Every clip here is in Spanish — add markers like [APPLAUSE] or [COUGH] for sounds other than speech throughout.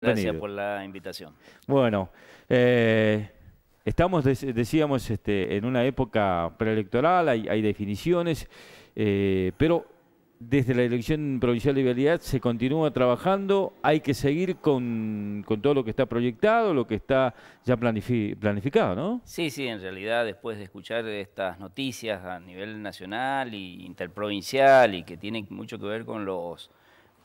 Gracias por la invitación. Bueno, eh, estamos, decíamos, este, en una época preelectoral, hay, definiciones, eh, pero desde la elección provincial de liberalidad se continúa trabajando, hay que seguir con, todo lo que está proyectado, lo que está ya planificado, ¿no? Sí, sí, en realidad después de escuchar estas noticias a nivel nacional e interprovincial y que tienen mucho que ver con los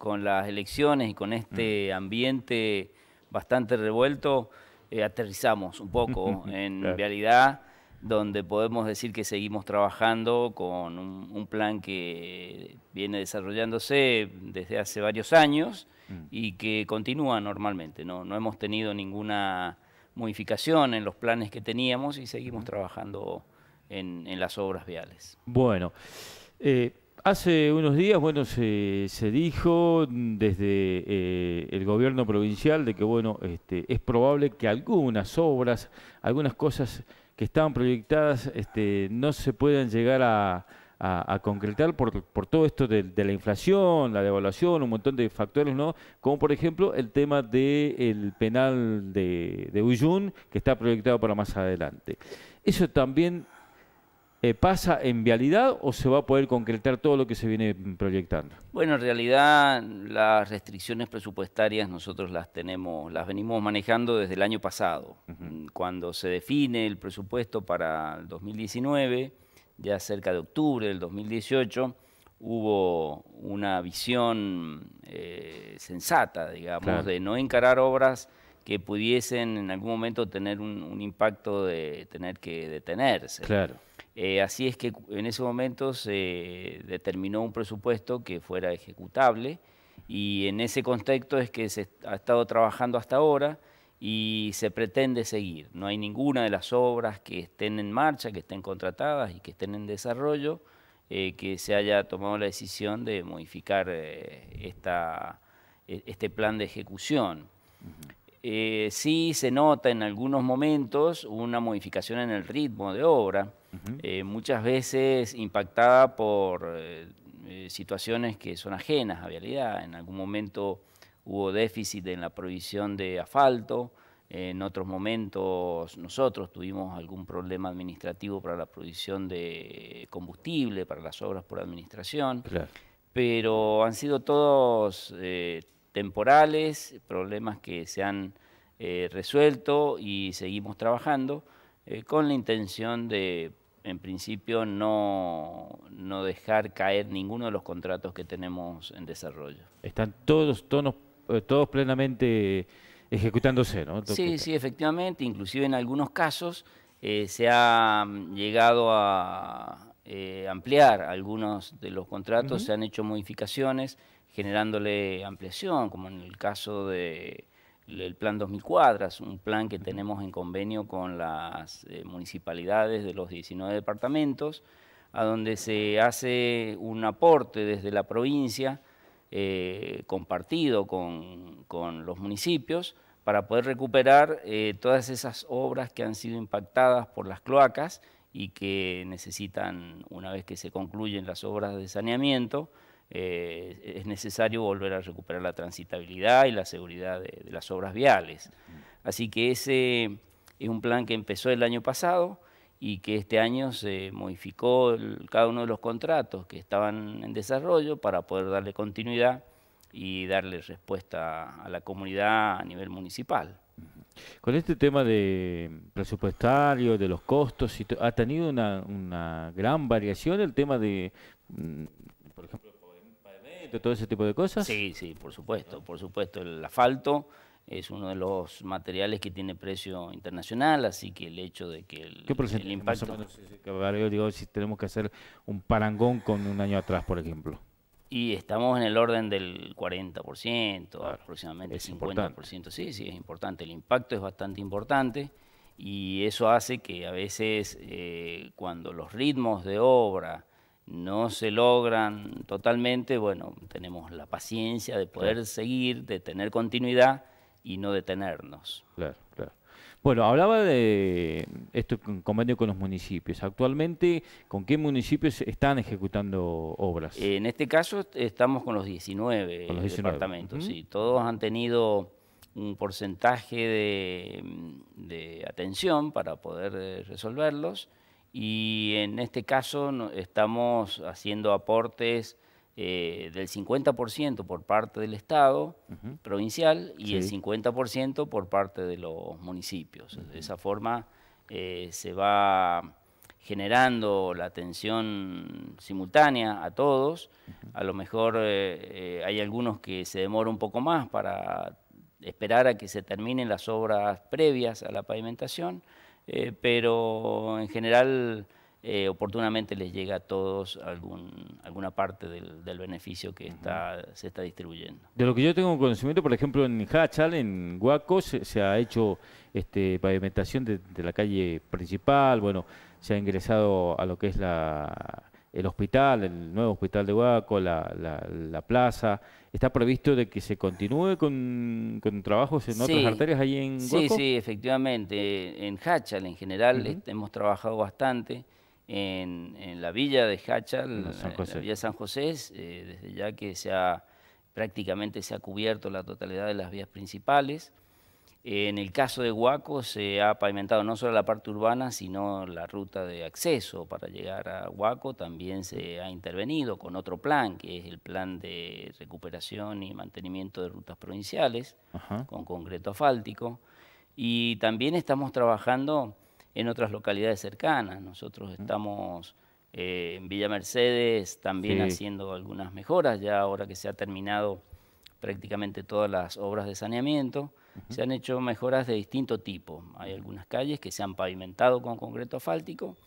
con las elecciones y con este mm. ambiente bastante revuelto, eh, aterrizamos un poco [LAUGHS] en Vialidad, realidad donde podemos decir que seguimos trabajando con un, plan que viene desarrollándose desde hace varios años mm. y que continúa normalmente. No, no hemos tenido ninguna modificación en los planes que teníamos y seguimos trabajando en, en las obras viales. Bueno, eh, Hace unos días, bueno, se, dijo desde eh, el gobierno provincial de que, bueno, este, es probable que algunas obras, algunas cosas que estaban proyectadas este, no se puedan llegar a, concretar por, todo esto de, la inflación, la devaluación, un montón de factores, ¿no? Como por ejemplo el tema del penal de, de Uyun, que está proyectado para más adelante. Eso también eh, pasa en vialidad o se va a poder concretar todo lo que se viene proyectando? Bueno, en realidad las restricciones presupuestarias nosotros las tenemos, las venimos manejando desde el año pasado. Mm, cuando se define el presupuesto para el 2019, ya cerca de octubre del 2018, hubo una visión eh, sensata, digamos, de no encarar obras que pudiesen en algún momento tener un, un impacto de tener que detenerse. Claro. Eh, así es que en ese momento se determinó un presupuesto que fuera ejecutable y en ese contexto es que se ha estado trabajando hasta ahora y se pretende seguir. No hay ninguna de las obras que estén en marcha, que estén contratadas y que estén en desarrollo eh, que se haya tomado la decisión de modificar eh, esta, e, este plan de ejecución. Eh, sí se nota en algunos momentos una modificación en el ritmo de obra, eh, muchas veces impactada por eh, situaciones que son ajenas a realidad. En algún momento hubo déficit en la provisión de asfalto, en otros momentos nosotros tuvimos algún problema administrativo para la provisión de combustible, para las obras por administración, pero han sido todos temporales, problemas que se han eh, resuelto y seguimos trabajando eh, con la intención de, en principio, no, no, dejar caer ninguno de los contratos que tenemos en desarrollo. Están todos, eh, todos plenamente ejecutándose, ¿no? Sí, sí, efectivamente, inclusive en algunos casos se ha mm, llegado a ampliar algunos de los contratos, se han hecho modificaciones, generándole ampliación, como en el caso del plan 2000 cuadras, un plan que tenemos en convenio con las eh, municipalidades de los 19 departamentos, a donde se hace un aporte desde la provincia eh, compartido con, los municipios para poder recuperar eh, todas esas obras que han sido impactadas por las cloacas y que necesitan, una vez que se concluyen las obras de saneamiento, eh, es necesario volver a recuperar la transitabilidad y la seguridad de, las obras viales. Así que ese es un plan que empezó el año pasado y que este año se modificó cada uno de los contratos que estaban en desarrollo para poder darle continuidad y darle respuesta a la comunidad a nivel municipal. Con este tema de presupuestario, de los costos, ha tenido una gran variación el tema de mm, todo ese tipo de cosas? Sí, sí, por supuesto, por supuesto. El asfalto es uno de los materiales que tiene precio internacional, así que el hecho de que el, impacto... Más digo, si tenemos que hacer un parangón con un año atrás, por ejemplo. Y estamos en el orden del 40%, aproximadamente 50%. Sí, sí, es importante. El impacto es bastante importante y eso hace que a veces eh, cuando los ritmos de obra no se logran totalmente, bueno, tenemos la paciencia de poder seguir, de tener continuidad y no detenernos. Claro, claro. Bueno, hablaba de esto en convenio con los municipios. Actualmente, ¿con qué municipios están ejecutando obras? En este caso estamos con los 19, departamentos, y Todos han tenido un porcentaje de atención para poder eh, resolverlos y en este caso estamos haciendo aportes eh, del 50% por parte del Estado provincial y el 50% por parte de los municipios. De esa forma eh, se va generando la atención simultánea a todos. A lo mejor eh, hay algunos que se demora un poco más para esperar a que se terminen las obras previas a la pavimentación eh, pero en general eh, oportunamente les llega a todos algún, alguna parte del, beneficio que se está distribuyendo. De lo que yo tengo conocimiento, por ejemplo, en Hachal, en Huaco, se, ha hecho este, pavimentación de, la calle principal, bueno, se ha ingresado a lo que es la, el hospital, el nuevo hospital de Huaco, la, plaza. ¿Está previsto de que se continúe con, trabajos en otras arterias ahí en Huaco? Sí, sí, efectivamente. En Hachal en general hemos trabajado bastante. En, la villa de Hachal, en la villa San José, eh, desde ya que se ha, prácticamente se ha cubierto la totalidad de las vías principales. En el caso de Huaco se ha pavimentado no solo la parte urbana, sino la ruta de acceso para llegar a Huaco. También se ha intervenido con otro plan, que es el plan de recuperación y mantenimiento de rutas provinciales, con concreto asfáltico. Y también estamos trabajando en otras localidades cercanas. Nosotros estamos eh, en Villa Mercedes también haciendo algunas mejoras, ya ahora que se ha terminado prácticamente todas las obras de saneamiento. Se han hecho mejoras de distinto tipo. Hay algunas calles que se han pavimentado con concreto asfáltico,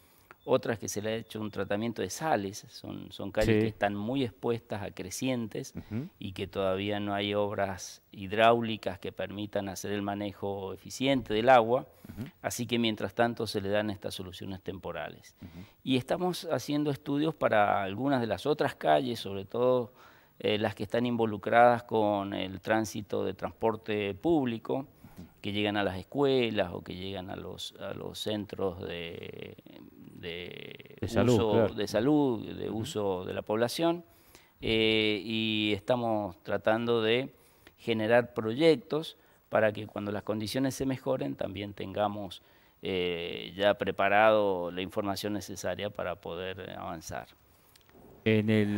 otras que se le ha hecho un tratamiento de sales, son, son calles que están muy expuestas a crecientes y que todavía no hay obras hidráulicas que permitan hacer el manejo eficiente del agua, así que mientras tanto se le dan estas soluciones temporales. Y estamos haciendo estudios para algunas de las otras calles, sobre todo eh, las que están involucradas con el tránsito de transporte público, que llegan a las escuelas o que llegan a los, a los centros de, salud, de, salud, de uso de la población. Eh, y estamos tratando de generar proyectos para que cuando las condiciones se mejoren también tengamos eh, ya preparado la información necesaria para poder avanzar. En el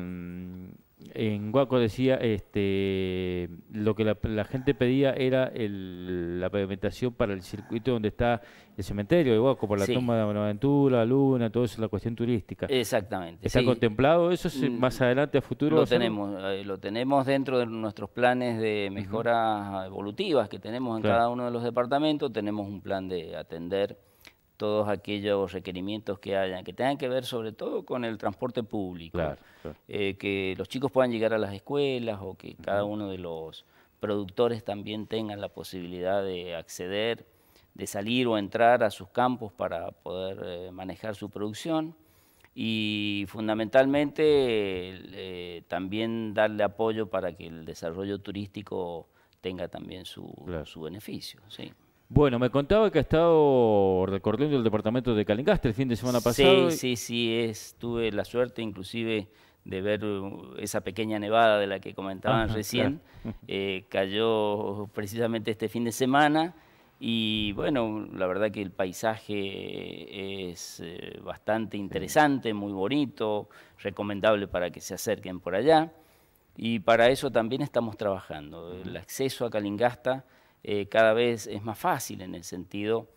mm, en Guaco decía, este, lo que la, gente pedía era la pavimentación para el circuito donde está el cementerio de Guaco, por la toma de Buenaventura, Luna, todo eso, la cuestión turística. Exactamente. ¿Está contemplado eso mm, más adelante, a futuro? Lo tenemos, eh, lo tenemos dentro de nuestros planes de mejoras evolutivas que tenemos en cada uno de los departamentos. Tenemos un plan de atender todos aquellos requerimientos que hayan, que tengan que ver sobre todo con el transporte público, eh, que los chicos puedan llegar a las escuelas o que cada uno de los productores también tenga la posibilidad de acceder, de salir o entrar a sus campos para poder eh, manejar su producción y fundamentalmente eh, también darle apoyo para que el desarrollo turístico tenga también su, su beneficio. Bueno, me contaba que ha estado recorriendo el departamento de Calingasta el fin de semana pasado. Sí, sí, sí, es, tuve la suerte inclusive de ver uh, esa pequeña nevada de la que comentaban recién. [LAUGHS] Eh, cayó precisamente este fin de semana y bueno, la verdad que el paisaje es eh, bastante interesante, muy bonito, recomendable para que se acerquen por allá. Y para eso también estamos trabajando. El acceso a Calingasta eh, cada vez es más fácil en el sentido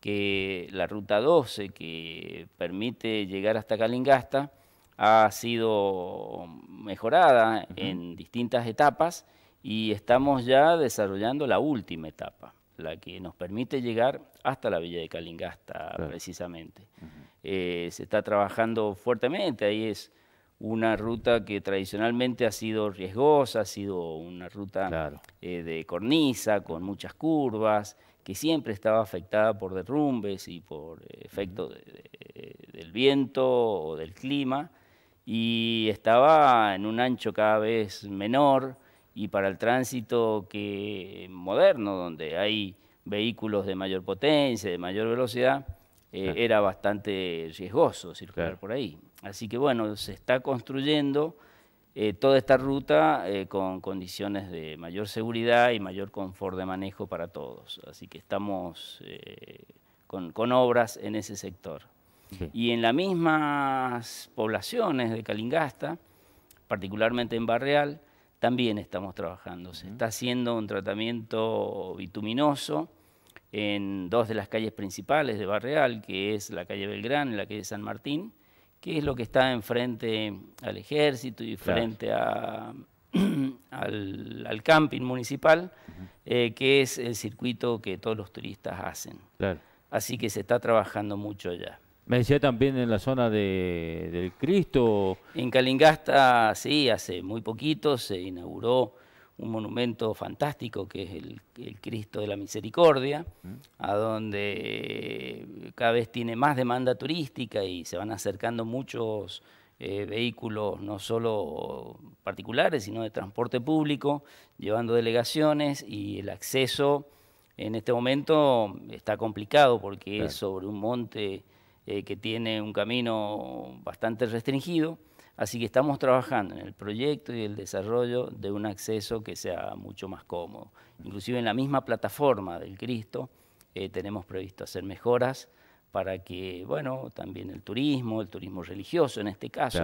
que la ruta 12 que permite llegar hasta Calingasta ha sido mejorada en distintas etapas y estamos ya desarrollando la última etapa, la que nos permite llegar hasta la villa de Calingasta precisamente. Eh, se está trabajando fuertemente, ahí es una ruta que tradicionalmente ha sido riesgosa, ha sido una ruta eh, de cornisa, con muchas curvas, que siempre estaba afectada por derrumbes y por eh, efectos del viento o del clima, y estaba en un ancho cada vez menor, y para el tránsito que, moderno, donde hay vehículos de mayor potencia, de mayor velocidad, eh, era bastante riesgoso circular por ahí. Así que bueno, se está construyendo eh, toda esta ruta eh, con condiciones de mayor seguridad y mayor confort de manejo para todos. Así que estamos eh, con, obras en ese sector. Y en las mismas poblaciones de Calingasta, particularmente en Barreal, también estamos trabajando. Se está haciendo un tratamiento bituminoso en dos de las calles principales de Barreal, que es la calle Belgrano y la calle San Martín, qué es lo que está enfrente al ejército y frente [CLEARS THROAT] al, camping municipal, eh, que es el circuito que todos los turistas hacen. Así que se está trabajando mucho allá. Me decía también en la zona del Cristo. En Calingasta, sí, hace muy poquito se inauguró un monumento fantástico que es el, Cristo de la Misericordia, mm. a donde eh, cada vez tiene más demanda turística y se van acercando muchos eh, vehículos, no solo particulares, sino de transporte público, llevando delegaciones y el acceso en este momento está complicado porque es sobre un monte eh, que tiene un camino bastante restringido Así que estamos trabajando en el proyecto y el desarrollo de un acceso que sea mucho más cómodo. Inclusive en la misma plataforma del Cristo eh, tenemos previsto hacer mejoras para que, bueno, también el turismo, el turismo religioso en este caso,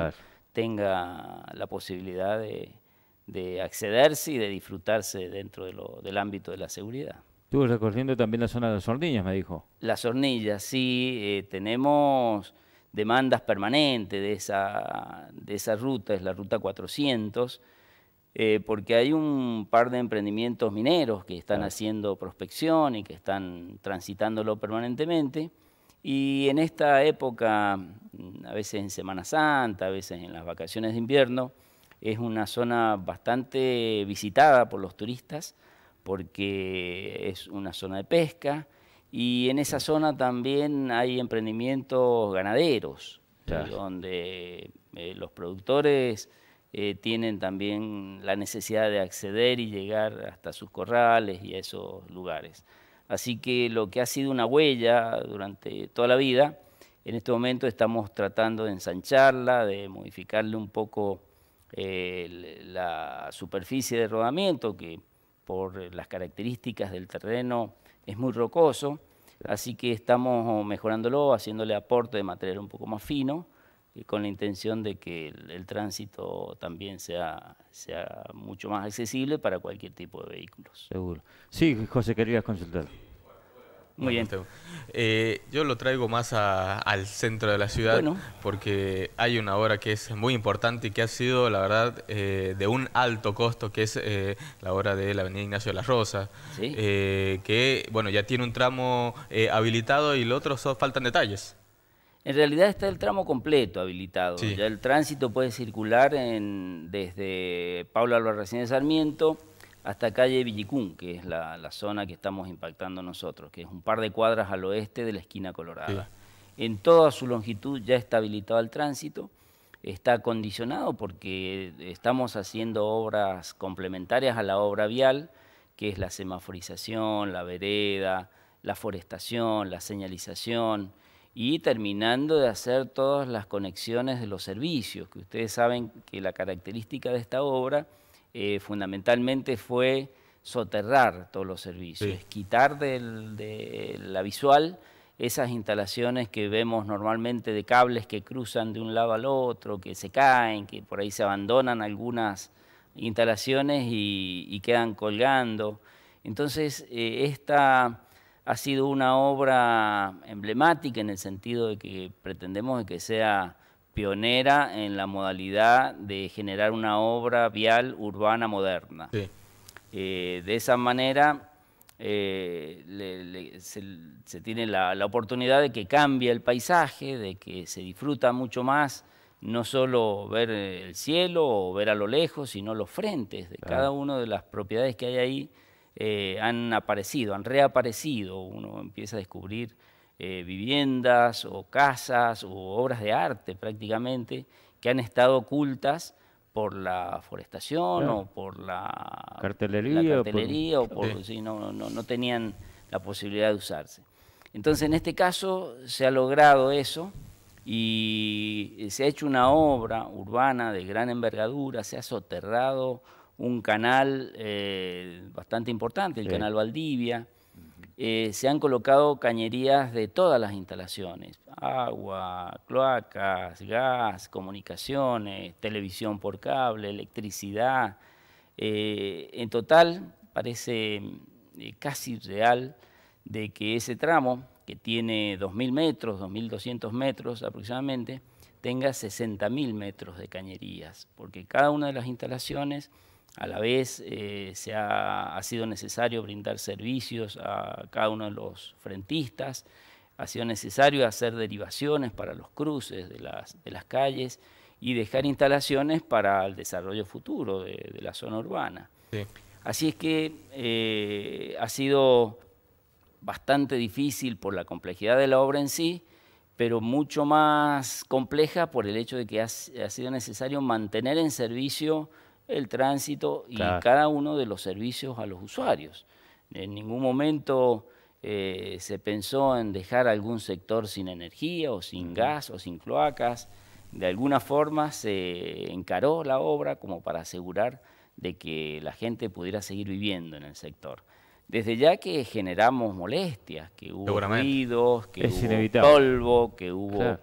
tenga la posibilidad de, accederse y de disfrutarse dentro del ámbito de la seguridad. Estuvo recorriendo también la zona de las hornillas, me dijo. Las hornillas, sí, eh, tenemos demandas permanentes de esa, ruta, es la ruta 400, eh, porque hay un par de emprendimientos mineros que están haciendo prospección y que están transitándolo permanentemente. Y en esta época, mm, a veces en Semana Santa, a veces en las vacaciones de invierno, es una zona bastante visitada por los turistas porque es una zona de pesca, y en esa zona también hay emprendimientos ganaderos, donde eh, los productores eh, tienen también la necesidad de acceder y llegar hasta sus corrales y a esos lugares. Así que lo que ha sido una huella durante toda la vida, en este momento estamos tratando de ensancharla, de modificarle un poco eh, la superficie de rodamiento, que por las características del terreno es muy rocoso, así que estamos mejorándolo, haciéndole aporte de material un poco más fino, y con la intención de que el, tránsito también sea, sea mucho más accesible para cualquier tipo de vehículos. Seguro. Sí, José, querías consultar. Muy bien. Eh, yo lo traigo más al centro de la ciudad porque hay una obra que es muy importante y que ha sido, la verdad, eh, de un alto costo, que es eh, la obra de la Avenida Ignacio de las Rosas, que bueno ya tiene un tramo habilitado y el otro faltan detalles. En realidad está el tramo completo habilitado. Ya el tránsito puede circular desde Pablo Recién de Sarmiento hasta calle Villicún, que es la, zona que estamos impactando nosotros, que es un par de cuadras al oeste de la esquina colorada. En toda su longitud ya está habilitado el tránsito, está acondicionado porque estamos haciendo obras complementarias a la obra vial, que es la semaforización, la vereda, la forestación, la señalización y terminando de hacer todas las conexiones de los servicios, que ustedes saben que la característica de esta obra eh, fundamentalmente fue soterrar todos los servicios, quitar de la visual esas instalaciones que vemos normalmente de cables que cruzan de un lado al otro, que se caen, que por ahí se abandonan algunas instalaciones y, quedan colgando. Entonces, eh, esta ha sido una obra emblemática en el sentido de que pretendemos que sea pionera en la modalidad de generar una obra vial urbana moderna. Eh, de esa manera eh, se, tiene la, oportunidad de que cambie el paisaje, de que se disfruta mucho más no solo ver eh, el cielo o ver a lo lejos, sino los frentes de cada una de las propiedades que hay ahí han aparecido, han reaparecido. Uno empieza a descubrir eh, viviendas o casas o obras de arte prácticamente que han estado ocultas por la forestación o por la cartelería, o por, eh. no, no, tenían la posibilidad de usarse. Entonces, en este caso se ha logrado eso y eh, se ha hecho una obra urbana de gran envergadura, se ha soterrado un canal bastante importante, el canal Valdivia, eh, se han colocado cañerías de todas las instalaciones, agua, cloacas, gas, comunicaciones, televisión por cable, electricidad. Eh, en total parece eh, casi real de que ese tramo, que tiene 2.000 metros, 2.200 metros aproximadamente, tenga 60.000 metros de cañerías, porque cada una de las instalaciones a la vez eh, se ha, sido necesario brindar servicios a cada uno de los frentistas, ha sido necesario hacer derivaciones para los cruces de las, calles y dejar instalaciones para el desarrollo futuro de, la zona urbana. Así es que eh, ha sido bastante difícil por la complejidad de la obra en sí, pero mucho más compleja por el hecho de que ha sido necesario mantener en servicio el tránsito y cada uno de los servicios a los usuarios. En ningún momento eh, se pensó en dejar algún sector sin energía o sin gas o sin cloacas. De alguna forma se encaró la obra como para asegurar de que la gente pudiera seguir viviendo en el sector. Desde ya que generamos molestias, que hubo ruidos, que hubo polvo, que hubo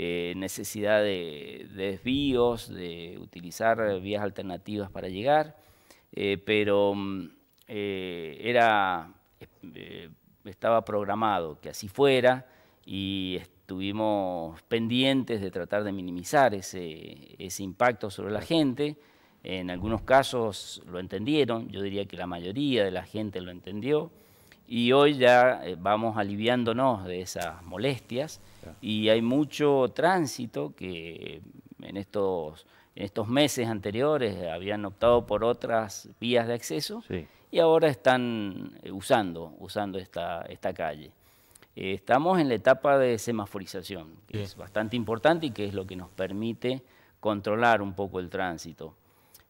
eh, necesidad de, desvíos, de utilizar vías alternativas para llegar, eh, pero mm, eh, era, estaba programado que así fuera y estuvimos pendientes de tratar de minimizar ese impacto sobre la gente. En algunos casos lo entendieron, yo diría que la mayoría de la gente lo entendió. Y hoy ya eh, vamos aliviándonos de esas molestias y hay mucho tránsito que en estos, en estos meses anteriores habían optado por otras vías de acceso y ahora están eh, usando, usando esta, esta calle. Eh, estamos en la etapa de semaforización, que es bastante importante y que es lo que nos permite controlar un poco el tránsito.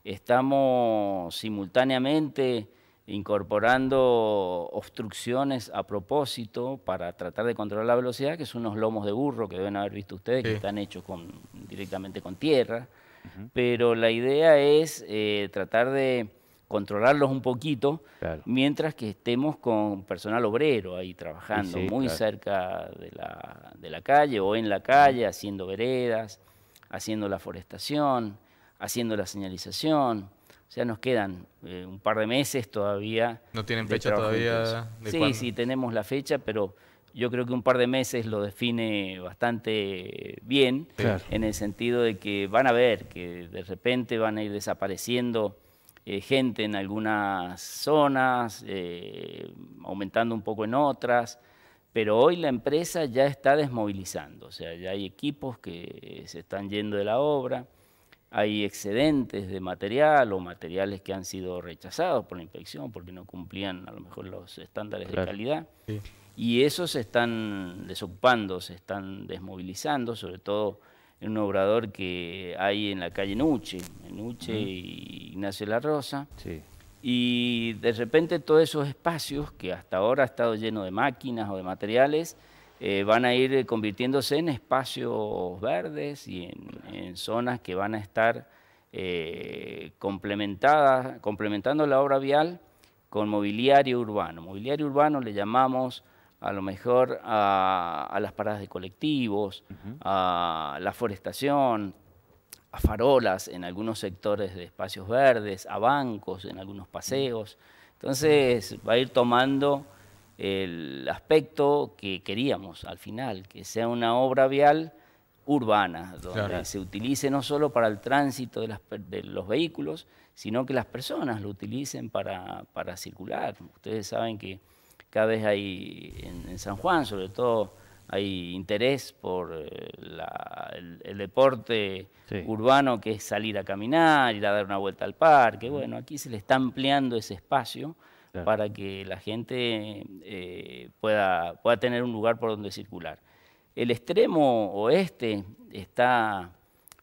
Estamos simultáneamente incorporando obstrucciones a propósito para tratar de controlar la velocidad, que son unos lomos de burro que deben haber visto ustedes, que están hechos directamente con tierra. Pero la idea es eh, tratar de controlarlos un poquito, mientras que estemos con personal obrero ahí trabajando, muy cerca de la, de la, calle o en la calle, haciendo veredas, haciendo la forestación, haciendo la señalización, o sea, nos quedan eh, un par de meses todavía. ¿No tienen fecha todavía? sí, sí, tenemos la fecha, pero yo creo que un par de meses lo define bastante bien, en el sentido de que van a ver que de repente van a ir desapareciendo eh, gente en algunas zonas, eh, aumentando un poco en otras, pero hoy la empresa ya está desmovilizando, o sea, ya hay equipos que se están yendo de la obra hay excedentes de material o materiales que han sido rechazados por la inspección porque no cumplían a lo mejor los estándares de calidad. Y esos se están desocupando, se están desmovilizando, sobre todo en un obrador que hay en la calle Nuche, Nuche y Ignacio La Rosa. Y de repente todos esos espacios que hasta ahora ha estado lleno de máquinas o de materiales, eh, van a ir eh, convirtiéndose en espacios verdes y en, zonas que van a estar eh, complementadas, complementando la obra vial con mobiliario urbano. Mobiliario urbano le llamamos a lo mejor a, las paradas de colectivos, a la forestación, a farolas en algunos sectores de espacios verdes, a bancos en algunos paseos. Entonces va a ir tomando el aspecto que queríamos al final, que sea una obra vial urbana, donde se utilice no solo para el tránsito de, los vehículos, sino que las personas lo utilicen para, circular. Ustedes saben que cada vez hay, en, San Juan sobre todo, hay interés por eh, el, deporte urbano que es salir a caminar, ir a dar una vuelta al parque. Bueno, aquí se le está ampliando ese espacio para que la gente eh, pueda, pueda tener un lugar por donde circular. El extremo oeste está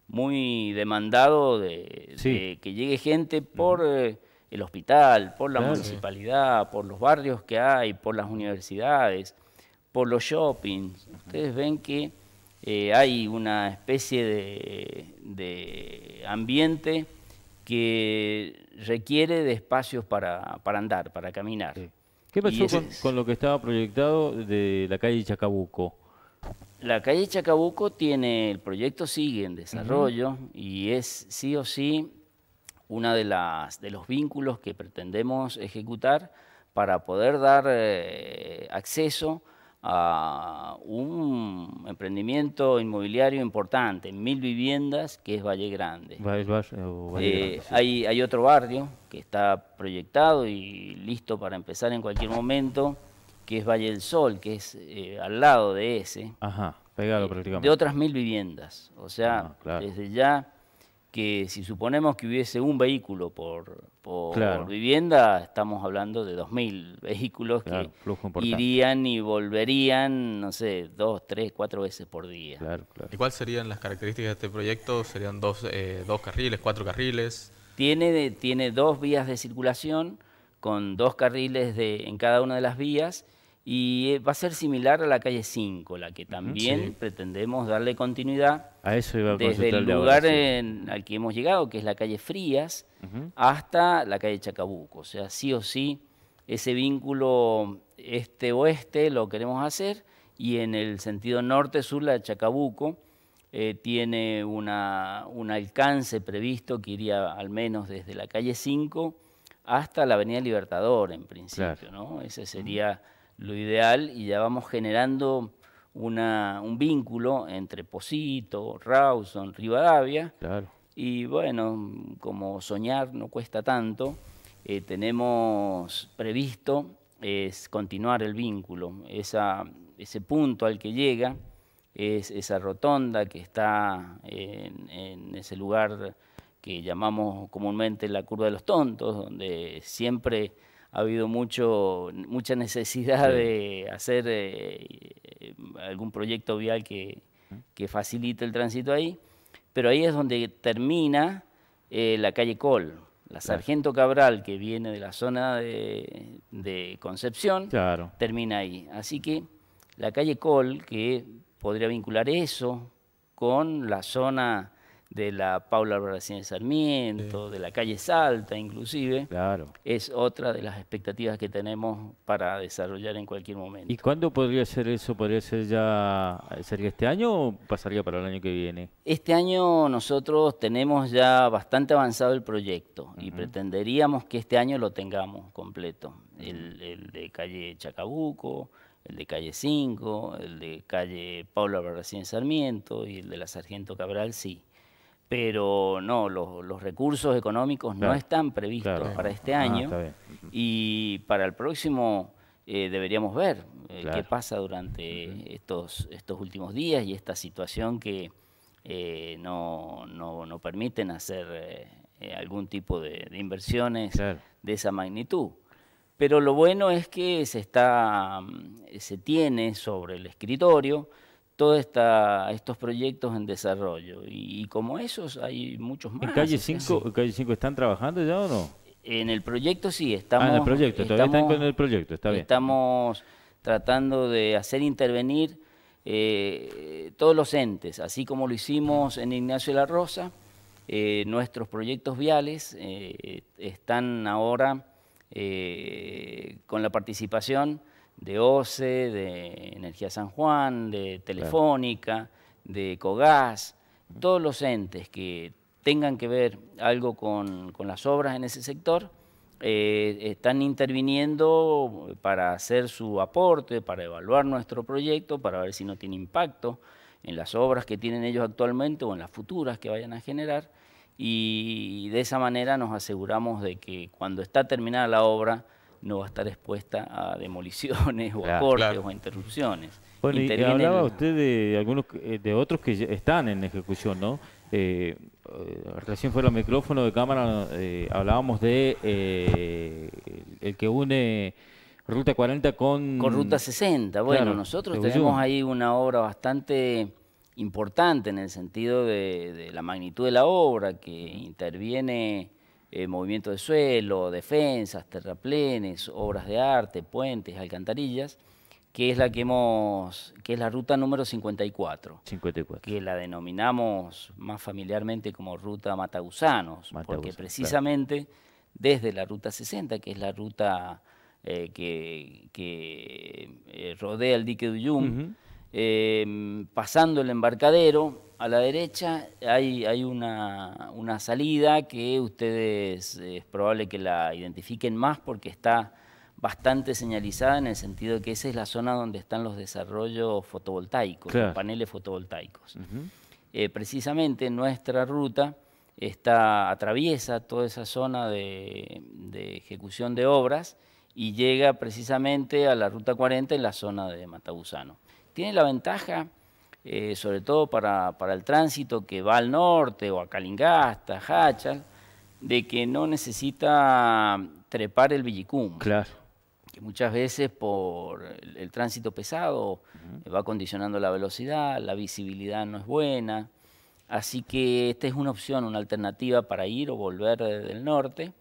muy demandado de, que llegue gente por eh, el hospital, por la municipalidad, por los barrios que hay, por las universidades, por los shoppings. Ustedes ven que eh, hay una especie de, de ambiente que requiere de espacios para, andar, para caminar. ¿Qué pasó con, lo que estaba proyectado de la calle Chacabuco? La calle Chacabuco tiene, el proyecto sigue en desarrollo y es sí o sí uno de, de los vínculos que pretendemos ejecutar para poder dar eh, acceso a un emprendimiento inmobiliario importante, mil viviendas, que es Valle Grande. Eh, hay, otro barrio que está proyectado y listo para empezar en cualquier momento, que es Valle del Sol, que es eh, al lado de ese. Ajá, pegado eh, prácticamente. De otras mil viviendas. O sea, ah, desde ya que si suponemos que hubiese un vehículo por, vivienda, estamos hablando de 2.000 vehículos que irían y volverían, no sé, dos, tres, cuatro veces por día. ¿Y cuáles serían las características de este proyecto? ¿Serían dos, eh, dos carriles, cuatro carriles? Tiene, tiene dos vías de circulación con dos carriles de, en cada una de las vías y eh, va a ser similar a la calle 5, la que también pretendemos darle continuidad desde el lugar al que hemos llegado, que es la calle Frías, hasta la calle Chacabuco. O sea, sí o sí, ese vínculo este-oeste lo queremos hacer y en el sentido norte-sur, la de Chacabuco, eh, tiene una, un alcance previsto que iría al menos desde la calle 5 hasta la Avenida Libertador, en principio. ¿no? Ese sería lo ideal y ya vamos generando una, un vínculo entre Posito, Rawson, Rivadavia. Y bueno, como soñar no cuesta tanto, eh, tenemos previsto es continuar el vínculo. ese punto al que llega es esa rotonda que está en ese lugar que llamamos comúnmente la curva de los tontos, donde siempre ha habido mucho, mucha necesidad de hacer eh, algún proyecto vial que, que, facilite el tránsito ahí, pero ahí es donde termina eh, la calle Col. La Sargento Cabral, que viene de la zona de, Concepción, termina ahí. Así que la calle Col, que podría vincular eso con la zona de la Paula Albarracín Sarmiento, de la calle Salta inclusive. Es otra de las expectativas que tenemos para desarrollar en cualquier momento. ¿Y cuándo podría ser eso? ¿Podría ser ya sería este año o pasaría para el año que viene? Este año nosotros tenemos ya bastante avanzado el proyecto y pretenderíamos que este año lo tengamos completo. El, de calle Chacabuco, el de calle 5, el de calle Paula Barracín Sarmiento y el de la Sargento Cabral, sí pero no, los, recursos económicos no están previstos para este ah, año y para el próximo eh, deberíamos ver eh, qué pasa durante estos, estos últimos días y esta situación que eh, no, permiten hacer algún tipo de, de inversiones de esa magnitud. Pero lo bueno es que se, está, mm, se tiene sobre el escritorio todos estos proyectos en desarrollo. Y, como esos hay muchos más. ¿En calle 5, calle están trabajando ya o no? En el proyecto sí, estamos... Ah, en el proyecto, todavía están con el proyecto, está bien. Estamos tratando de hacer intervenir eh, todos los entes, así como lo hicimos en Ignacio de la Rosa, eh, nuestros proyectos viales eh, están ahora con la participación de OCE, de Energía San Juan, de Telefónica, de Cogás, todos los entes que tengan que ver algo con, las obras en ese sector, eh, están interviniendo para hacer su aporte, para evaluar nuestro proyecto, para ver si no tiene impacto en las obras que tienen ellos actualmente o en las futuras que vayan a generar. Y de esa manera nos aseguramos de que cuando está terminada la obra, no va a estar expuesta a [LAUGHS] demoliciones o a cortes o a interrupciones. Bueno, y hablaba usted de algunos eh, de otros que están en ejecución, ¿no? Eh, eh recién fuera el micrófono de cámara eh, hablábamos de el que une Ruta 40 con... Con Ruta 60. Bueno, nosotros tenemos ahí una obra bastante importante en el sentido de, de la magnitud de la obra que interviene eh, movimiento de suelo, defensas, terraplenes, obras de arte, puentes, alcantarillas, que es la que hemos, que es la ruta número 54. Que la denominamos más familiarmente como ruta Matagusanos, porque precisamente desde la ruta 60, que es la ruta eh, que, eh, rodea el dique de Uyum, Em, pasando el embarcadero, a la derecha hay, una, salida que ustedes es probable que la identifiquen más porque está bastante señalizada en el sentido de que esa es la zona donde están los desarrollos fotovoltaicos, los paneles fotovoltaicos. Eh, precisamente nuestra ruta está, atraviesa toda esa zona de, ejecución de obras y llega precisamente a la ruta 40 en la zona de Matagusano tiene la ventaja, eh, sobre todo para, el tránsito que va al norte o a Calingasta, Hachal, de que no necesita trepar el Villicum. Claro. Que muchas veces por el, tránsito pesado va condicionando la velocidad, la visibilidad no es buena. Así que esta es una opción, una alternativa para ir o volver del norte,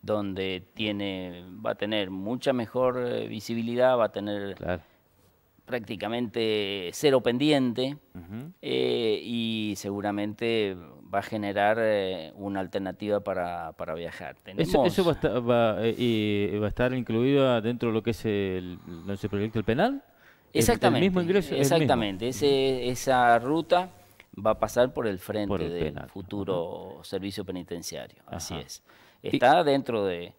donde tiene, va a tener mucha mejor eh, visibilidad, va a tener prácticamente cero pendiente eh, y seguramente va a generar eh, una alternativa para, para viajar. ¿Eso, va, a estar, va, eh, incluido dentro de lo que es el, proyecto el penal? Exactamente. mismo ingreso? Exactamente. esa ruta va a pasar por el frente del futuro servicio penitenciario. Así es. Está dentro de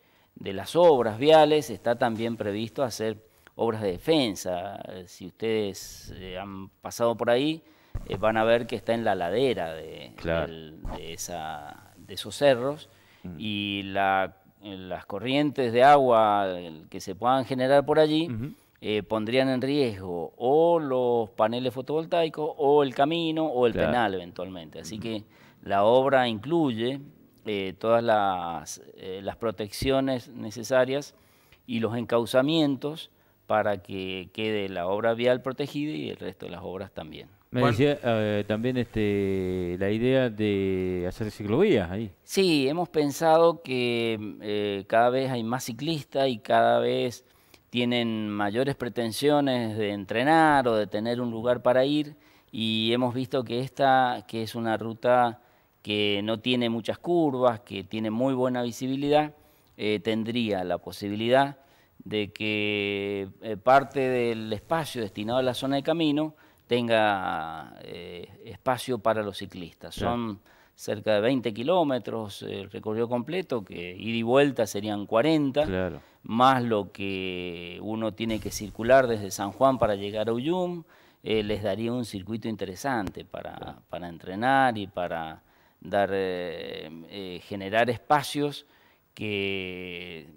las obras viales, está también previsto hacer obras de defensa. Si ustedes eh, han pasado por ahí, eh, van a ver que está en la ladera de, esa, de esos cerros mm. y las corrientes de agua que se puedan generar por allí. Eh, pondrían en riesgo o los paneles fotovoltaicos o el camino o el penal eventualmente. Así que la obra incluye todas las, las, protecciones necesarias y los encauzamientos para que quede la obra vial protegida y el resto de las obras también. Me decía eh, también este, la idea de hacer ciclovías ahí. Sí, hemos pensado que eh, cada vez hay más ciclistas y cada vez tienen mayores pretensiones de entrenar o de tener un lugar para ir y hemos visto que esta, que es una ruta que no tiene muchas curvas, que tiene muy buena visibilidad, eh, tendría la posibilidad de que eh, parte del espacio destinado a la zona de camino tenga eh, espacio para los ciclistas. Son cerca de 20 kilómetros eh, el recorrido completo, que ida y vuelta serían 40, más lo que uno tiene que circular desde San Juan para llegar a Uyum, les daría un circuito interesante para, entrenar y para dar, generar espacios que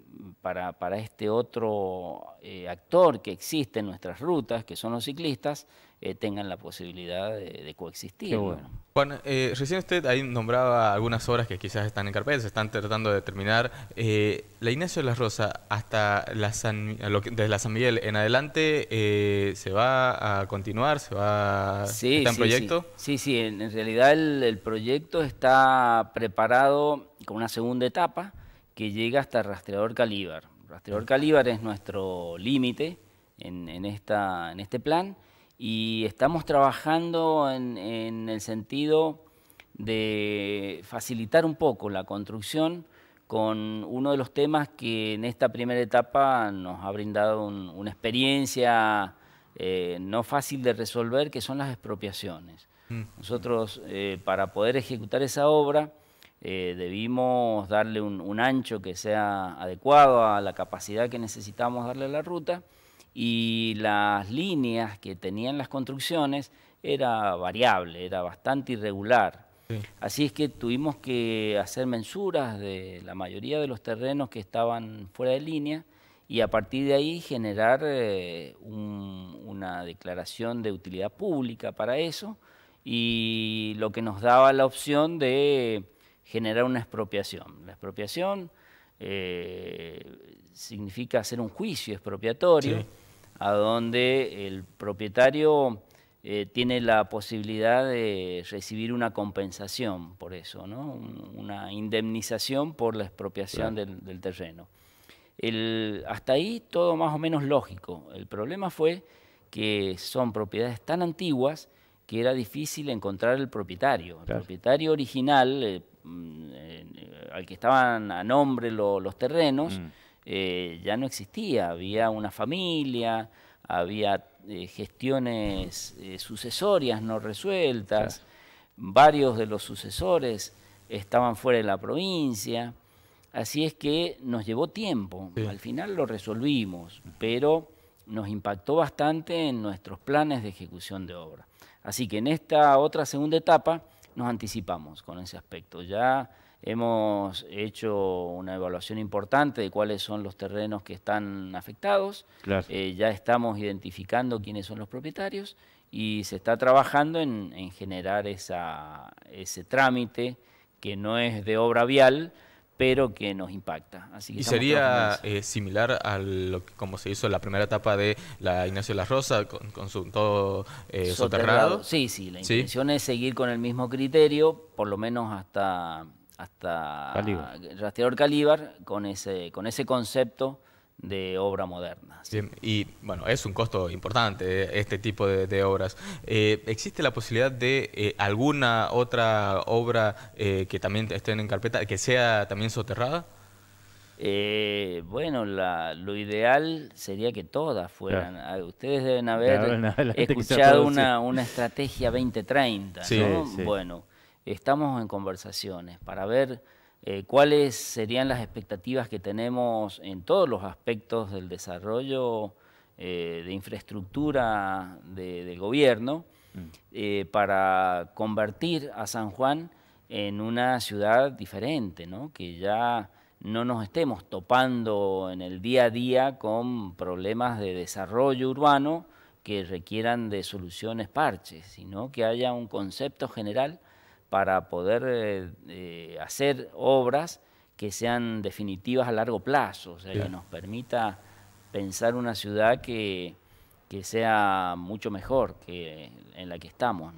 para, para este otro eh, actor que existe en nuestras rutas, que son los ciclistas, eh, tengan la posibilidad de, coexistir. bueno. Eh, recién usted ahí nombraba algunas obras que quizás están en carpeta, se están tratando de terminar. la Ignacio de la Rosa hasta la San, desde la San Miguel en adelante, ¿se va a continuar? ¿Se va sí, ¿Está en sí, proyecto? Sí, sí, en, realidad el, el proyecto está preparado con una segunda etapa que llega hasta rastreador Calibar. Rastreador Calibar es nuestro límite en, este plan y estamos trabajando en, el sentido de facilitar un poco la construcción con uno de los temas que en esta primera etapa nos ha brindado una experiencia eh, no fácil de resolver, que son las expropiaciones. Mm. Nosotros, eh, para poder ejecutar esa obra, eh, debimos darle un, ancho que sea adecuado a la capacidad que necesitamos darle a la ruta y las líneas que tenían las construcciones era variable, era bastante irregular. Así es que tuvimos que hacer mensuras de la mayoría de los terrenos que estaban fuera de línea y a partir de ahí generar eh, una declaración de utilidad pública para eso y lo que nos daba la opción de generar una expropiación. La expropiación eh, significa hacer un juicio expropiatorio, a donde el propietario eh, tiene la posibilidad de recibir una compensación por eso, ¿no? una indemnización por la expropiación del, terreno. hasta ahí todo más o menos lógico. El problema fue que son propiedades tan antiguas que era difícil encontrar el propietario. El propietario original, eh, Mm, eh, al que estaban a nombre los terrenos, mm. eh, ya no existía. Había una familia, había eh, gestiones sucesorias no resueltas, varios de los sucesores estaban fuera de la provincia. Así es que nos llevó tiempo. Al final lo resolvimos, pero nos impactó bastante en nuestros planes de ejecución de obra. Así que en esta otra segunda etapa, nos anticipamos con ese aspecto. Ya hemos hecho una evaluación importante de cuáles son los terrenos que están afectados, eh, ya estamos identificando quiénes son los propietarios y se está trabajando en, generar ese trámite que no es de obra vial, pero que nos impacta. Así ¿Y sería eh, similar a lo que, como se hizo en la primera etapa de la Ignacio de la Rosa con, su todo eh, soterrado? Sí, sí, la intención es seguir con el mismo criterio, por lo menos hasta, hasta Calívar, Rastreador con ese, con ese concepto de obra moderna. y bueno, es un costo importante eh, este tipo de, obras. Eh, ¿Existe la posibilidad de eh, alguna otra obra que también estén en carpeta, que sea también soterrada? bueno, lo ideal sería que todas fueran. Ah, ustedes deben haber escuchado una, estrategia 2030. Bueno, estamos en conversaciones para ver eh, cuáles serían las expectativas que tenemos en todos los aspectos del desarrollo eh, de infraestructura de, del gobierno mm. eh, para convertir a San Juan en una ciudad diferente, ¿no? que ya no nos estemos topando en el día a día con problemas de desarrollo urbano que requieran de soluciones parches, sino que haya un concepto general para poder eh, eh, hacer obras que sean definitivas a largo plazo, o sea, que nos permita pensar una ciudad que, sea mucho mejor que en la que estamos,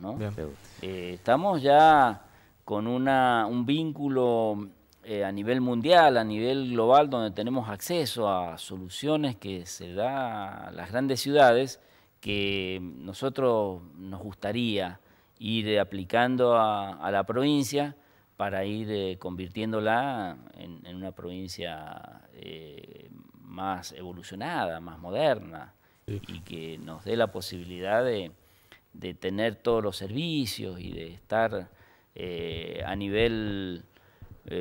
eh, estamos ya con un vínculo a nivel mundial, a nivel global, donde tenemos acceso a soluciones que se da a las grandes ciudades que nosotros nos gustaría ir aplicando a, la provincia para ir eh, convirtiéndola en, una provincia eh, más evolucionada, más moderna, y que nos dé la posibilidad de, tener todos los servicios y de estar eh, a nivel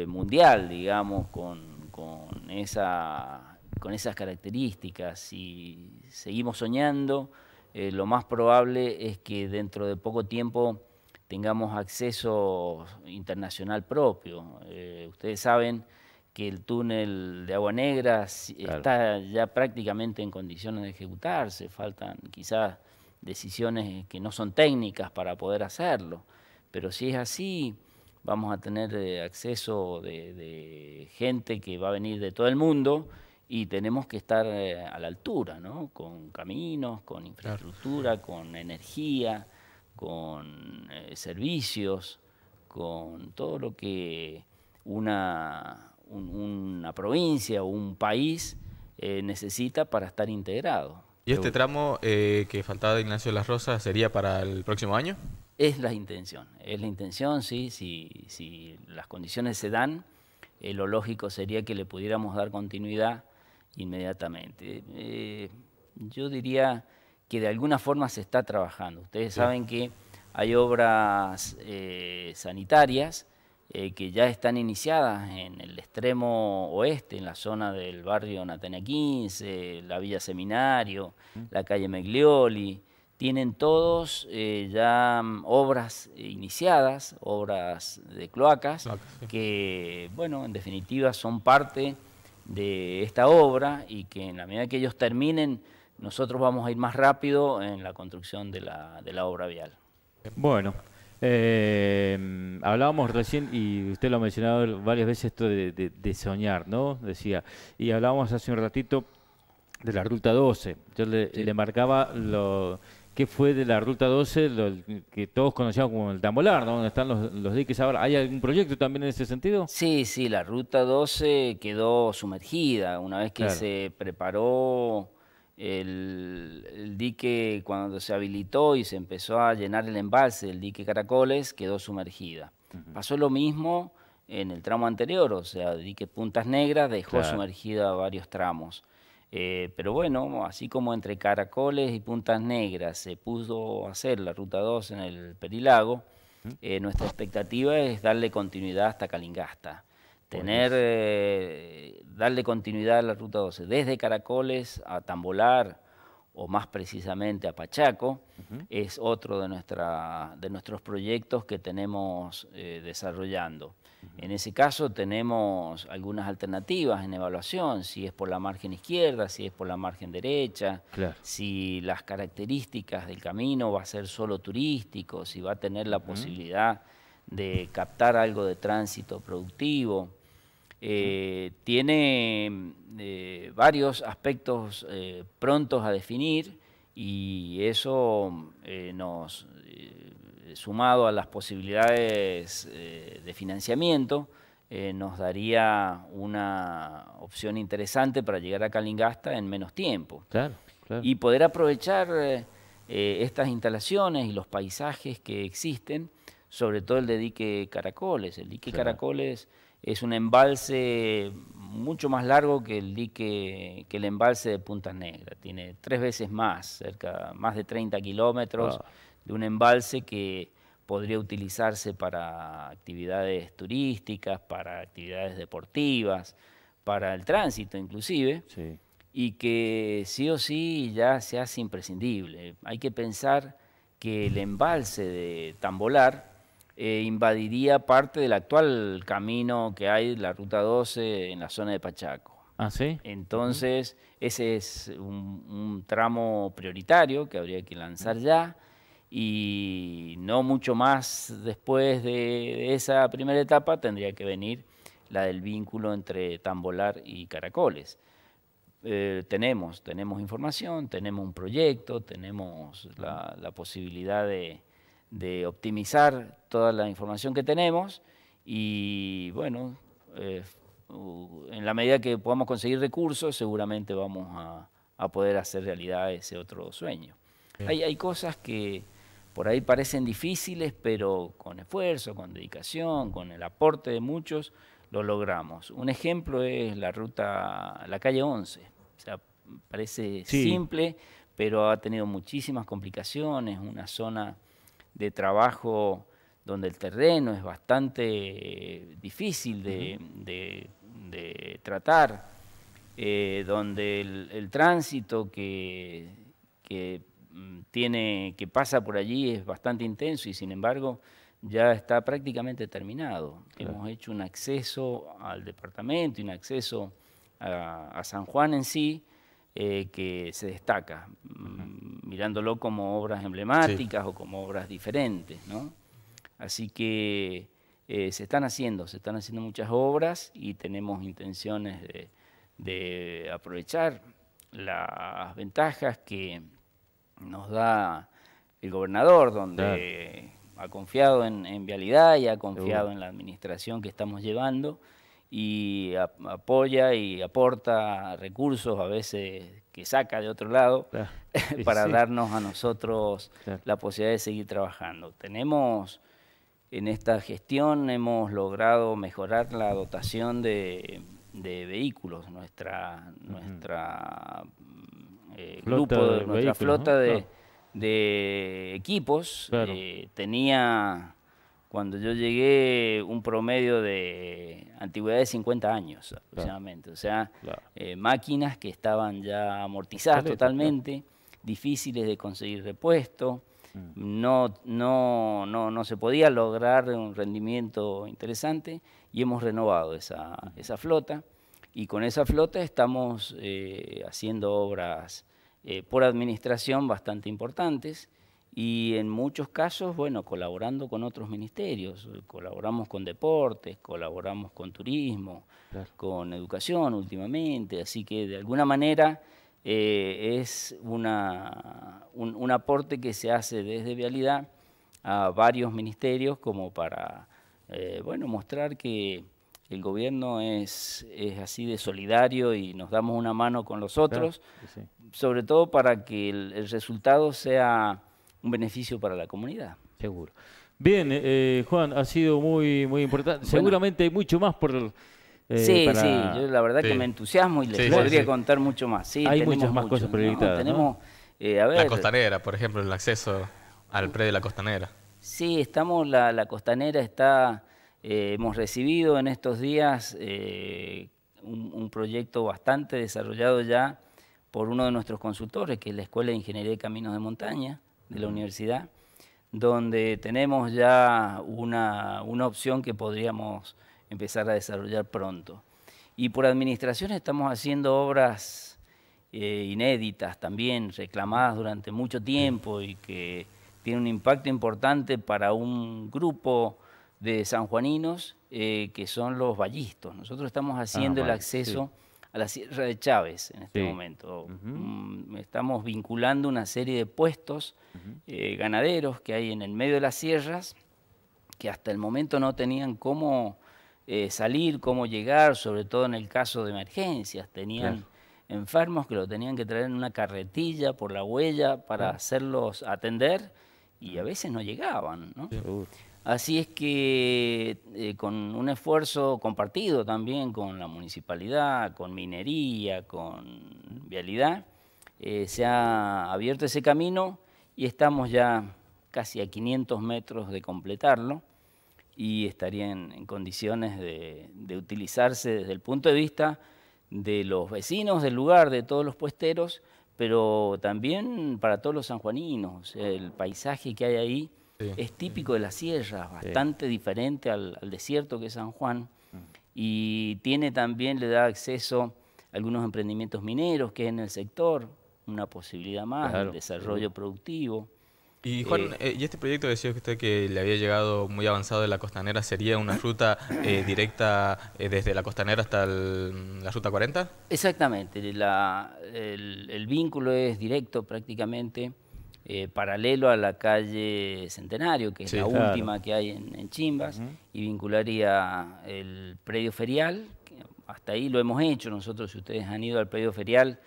mundial, digamos, con, con esas características. Si seguimos soñando, eh, lo más probable es que dentro de poco tiempo tengamos acceso internacional propio. Eh, ustedes saben que el túnel de Agua Negra está ya prácticamente en condiciones de ejecutarse, faltan quizás decisiones que no son técnicas para poder hacerlo, pero si es así, vamos a tener eh, acceso de gente que va a venir de todo el mundo y tenemos que estar eh, a la altura, ¿no? Con caminos, con infraestructura, con energía, con eh, servicios, con todo lo que una, una provincia o un país eh, necesita para estar integrado. ¿Y este tramo que faltaba de Ignacio las Rosas sería para el próximo año? Es la intención, es la intención, sí, si, si las condiciones se dan, lo lógico sería que le pudiéramos dar continuidad inmediatamente. Eh, yo diría que de alguna forma se está trabajando. Ustedes saben que hay obras eh, sanitarias eh, que ya están iniciadas en el extremo oeste, en la zona del barrio Natania 15, la Villa Seminario, la calle Meglioli. Tienen todos ya mm, obras iniciadas, obras de cloacas, que, bueno, en definitiva son parte de esta obra y que en la medida que ellos terminen, nosotros vamos a ir más rápido en la construcción de la, de la obra vial. Bueno, eh, hablábamos recién, y usted lo ha mencionado varias veces, esto de, soñar, ¿no? Decía, y hablábamos hace un ratito de la Ruta 12. Yo le marcaba lo ¿Qué fue de la Ruta 12, que todos conocíamos como el Tambolar, donde están los, diques ahora? ¿Hay algún proyecto también en ese sentido? Sí, sí, la Ruta 12 quedó sumergida una vez que se preparó el, dique, cuando se habilitó y se empezó a llenar el embalse el dique Caracoles, quedó sumergida. Pasó lo mismo en el tramo anterior, o sea, el dique Puntas Negras dejó sumergida varios tramos. Eh, pero bueno, así como entre Caracoles y Puntas Negras se pudo hacer la Ruta 2 en el Perilago, eh, nuestra expectativa es darle continuidad hasta Calingasta. Tener, eh, darle continuidad a la Ruta 12 desde Caracoles a Tambolar o más precisamente a Pachaco, es otro de nuestros proyectos que tenemos desarrollando. En ese caso tenemos algunas alternativas en evaluación, si es por la margen izquierda, si es por la margen derecha, si las características del camino va a ser solo turístico, si va a tener la posibilidad de captar algo de tránsito productivo. Eh, tiene eh, varios aspectos eh, prontos a definir y eso nos eh, sumado a las posibilidades eh, de financiamiento, eh, nos daría una opción interesante para llegar a Calingasta en menos tiempo. Y poder aprovechar estas instalaciones y los paisajes que existen, sobre todo el de dique Caracoles. El dique Caracoles es un embalse mucho más largo que el dique que el embalse de Punta Negra. Tiene tres veces más, cerca más de 30 kilómetros. Ah de un embalse que podría utilizarse para actividades turísticas, para actividades deportivas, para el tránsito inclusive, y que sí o sí ya se hace imprescindible. Hay que pensar que el embalse de Tambolar eh, invadiría parte del actual camino que hay, la Ruta 12, en la zona de Pachaco. Ah, sí. Entonces, ese es un, tramo prioritario que habría que lanzar ya y no mucho más después de, esa primera etapa tendría que venir la del vínculo entre Tambolar y Caracoles. Eh, tenemos, tenemos información, tenemos un proyecto, tenemos la, posibilidad de, optimizar toda la información que tenemos y bueno, eh, en la medida que podamos conseguir recursos seguramente vamos a, poder hacer realidad ese otro sueño. Hay, hay cosas que por ahí parecen difíciles, pero con esfuerzo, con dedicación, con el aporte de muchos, lo logramos. Un ejemplo es la ruta, la calle 11. O sea, parece simple, pero ha tenido muchísimas complicaciones, una zona de trabajo donde el terreno es bastante eh, difícil de, tratar, eh, donde el, tránsito que Mm, tiene, que pasa por allí es bastante intenso y sin embargo ya está prácticamente terminado. Hemos hecho un acceso al departamento y un acceso a, San Juan en sí eh, que se destaca, mm, mirándolo como obras emblemáticas o como obras diferentes. Así que eh, se están haciendo, se están haciendo muchas obras y tenemos intenciones de aprovechar las ventajas que nos da el gobernador, donde ha confiado en, vialidad y ha confiado en la administración que estamos llevando y apoya y aporta recursos a veces que saca de otro lado [LAUGHS] para darnos a nosotros la posibilidad de seguir trabajando. Tenemos en esta gestión hemos logrado mejorar la dotación de, vehículos. Nuestra, nuestra eh, grupo, de nuestra flota de, equipos, eh, tenía, cuando yo llegué, un promedio de antigüedad de 50 años aproximadamente. O sea, eh, máquinas que estaban ya amortizadas totalmente, difíciles de conseguir repuesto. Mm. No, no, se podía lograr un rendimiento interesante y hemos renovado esa mm. flota y con esa flota estamos eh, haciendo obras eh, por administración bastante importantes y en muchos casos, bueno, colaborando con otros ministerios, colaboramos con deportes, colaboramos con turismo, con educación últimamente, así que de alguna manera eh, es una, un, un, aporte que se hace desde Vialidad a varios ministerios como para, bueno, mostrar que el gobierno es, así de solidario y nos damos una mano con los otros, sobre todo para que el, resultado sea un beneficio para la comunidad. Seguro. Bien, eh, eh, Juan, ha sido muy, muy importante. Seguramente hay mucho más por... Eh, sí, sí, yo la verdad que me entusiasmo y les podría contar mucho más. hay muchas más cosas proyectadas. Tenemos, ver, la costanera, por ejemplo, el acceso al PRE de la costanera. Sí, estamos, la, la costanera está eh, hemos recibido en estos días eh, un, proyecto bastante desarrollado ya por uno de nuestros consultores, que es la Escuela de Ingeniería de Caminos de Montaña de la universidad, donde tenemos ya una, opción que podríamos empezar a desarrollar pronto. Y por administración estamos haciendo obras eh, inéditas también, reclamadas durante mucho tiempo y que tienen un impacto importante para un grupo de San Juaninos, eh, que son los vallistos. Nosotros estamos ah, haciendo el acceso a la Sierra de Chávez en este momento. Mm, estamos vinculando una serie de puestos eh, ganaderos que hay en el medio de las sierras que hasta el momento no tenían cómo eh, salir, cómo llegar, sobre todo en el caso de emergencias. Tenían enfermos que lo tenían que traer en una carretilla por la huella para hacerlos atender y a veces no llegaban. Así es que eh, con un esfuerzo compartido también con la municipalidad, con minería, con vialidad, eh, se ha abierto ese camino y estamos ya casi a 500 metros de completarlo y estaría en, condiciones de utilizarse desde el punto de vista de los vecinos del lugar, de todos los puesteros, pero también para todos los sanjuaninos, el paisaje que hay ahí es típico de la sierra, bastante diferente al, desierto que es San Juan. Mm. Y tiene también, le da acceso a algunos emprendimientos mineros que es en el sector, una posibilidad más de desarrollo productivo. Y Juan, eh, eh, ¿y este proyecto decía usted que le había llegado muy avanzado de la costanera? ¿Sería una [COUGHS] ruta eh, directa desde la costanera hasta la ruta 40? Exactamente, el, vínculo es directo prácticamente. Eh, paralelo a la calle Centenario, que es la última que hay en, Chimbas, y vincularía el predio ferial. hasta ahí lo hemos hecho nosotros, si ustedes han ido al predio ferial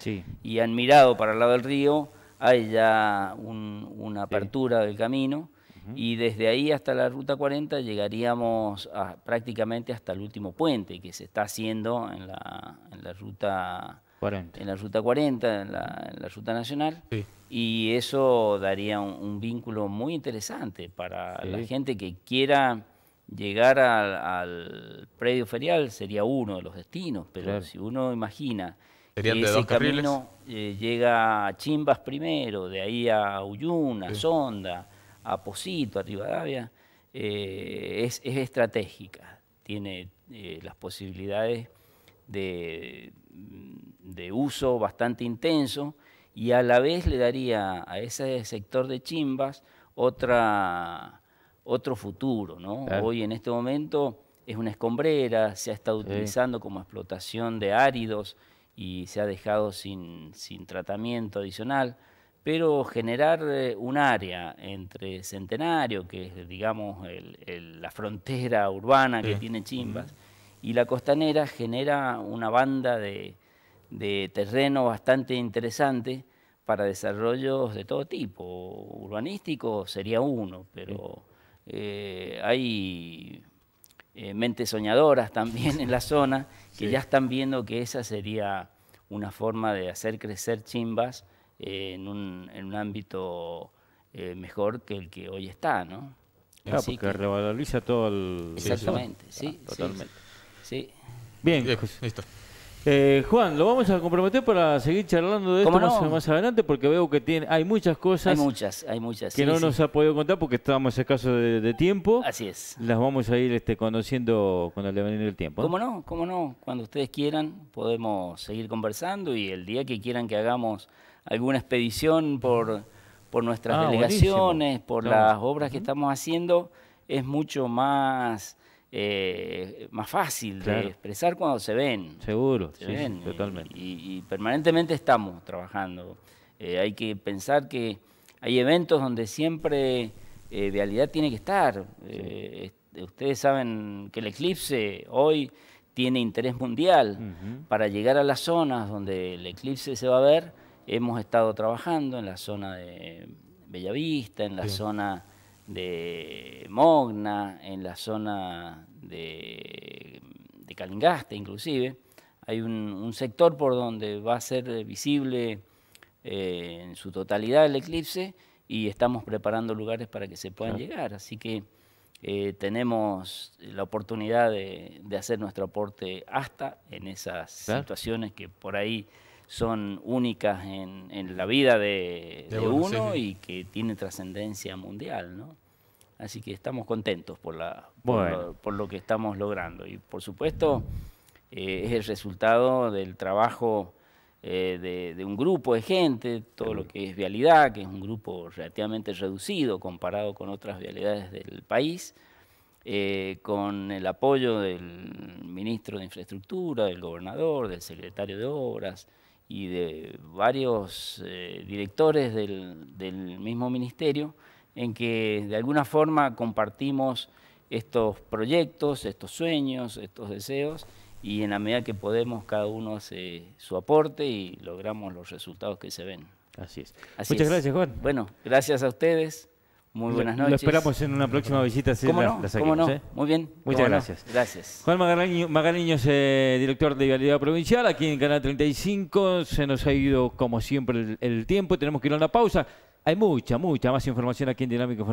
y han mirado para el lado del río, hay ya una apertura del camino y desde ahí hasta la ruta 40 llegaríamos prácticamente hasta el último puente que se está haciendo en en la ruta en la Ruta 40, en la, Ruta Nacional. Y eso daría un, vínculo muy interesante para la gente que quiera llegar al predio ferial, sería uno de los destinos, pero si uno imagina que ese camino eh, llega a Chimbas primero, de ahí a Uyun, a Sonda, a Posito, a Rivadavia, eh, es, estratégica, tiene eh, las posibilidades de de uso bastante intenso y a la vez le daría a ese sector de chimbas otra, otro futuro. ¿no? Hoy en este momento es una escombrera, se ha estado utilizando como explotación de áridos y se ha dejado sin, tratamiento adicional, pero generar eh, un área entre Centenario, que es digamos la frontera urbana que tiene Chimbas, y la costanera genera una banda de, terreno bastante interesante para desarrollos de todo tipo. Urbanístico sería uno, pero eh, hay eh, mentes soñadoras también en la zona que ya están viendo que esa sería una forma de hacer crecer chimbas eh, en, un, ámbito mejor que el que hoy está, ¿no? porque que... revaloriza todo el... Exactamente, sí, totalmente. Sí. Bien. listo. Eh, Juan, lo vamos a comprometer para seguir charlando de esto más, adelante porque veo que tiene, hay muchas cosas. muchas, hay muchas. Que no nos ha podido contar porque estábamos escasos de, de, tiempo. Así es. Las vamos a ir este, conociendo cuando le devenir el tiempo. ¿Cómo no? ¿Cómo no? Cuando ustedes quieran podemos seguir conversando y el día que quieran que hagamos alguna expedición por, por nuestras ah, delegaciones, por las obras que estamos haciendo, es mucho más eh, más fácil de expresar cuando se ven. Seguro, totalmente. Y, permanentemente estamos trabajando. Eh, hay que pensar que hay eventos donde siempre eh, Vialidad tiene que estar. Eh, ustedes saben que el eclipse hoy tiene interés mundial. Para llegar a las zonas donde el eclipse se va a ver, hemos estado trabajando en la zona de Bellavista, en la zona de Mogna, en la zona de, de Calingaste inclusive. Hay un, sector por donde va a ser visible eh, en su totalidad el eclipse y estamos preparando lugares para que se puedan llegar. Así que eh, tenemos la oportunidad de, hacer nuestro aporte hasta en esas situaciones que por ahí son únicas en, la vida de, uno, y que tiene trascendencia mundial, ¿no? Así que estamos contentos por, por, lo, que estamos logrando. Y por supuesto, eh, es el resultado del trabajo eh, de, un grupo de gente, todo lo que es vialidad, que es un grupo relativamente reducido comparado con otras vialidades del país, eh, con el apoyo del ministro de Infraestructura, del gobernador, del secretario de Obras, y de varios eh, directores del, mismo ministerio, en que de alguna forma compartimos estos proyectos, estos sueños, estos deseos, y en la medida que podemos cada uno hace su aporte y logramos los resultados que se ven. Así es. Muchas gracias, Juan. Bueno, gracias a ustedes. Muy buenas noches. Lo esperamos en una próxima visita. ¿Cómo, no? ¿eh? Muy bien. Muchas gracias. Gracias. Juan Magaliño, eh, director de Vialidad Provincial aquí en Canal 35. Se nos ha ido, como siempre, el, tiempo. Tenemos que ir a una pausa. Hay mucha, mucha más información aquí en Dinámico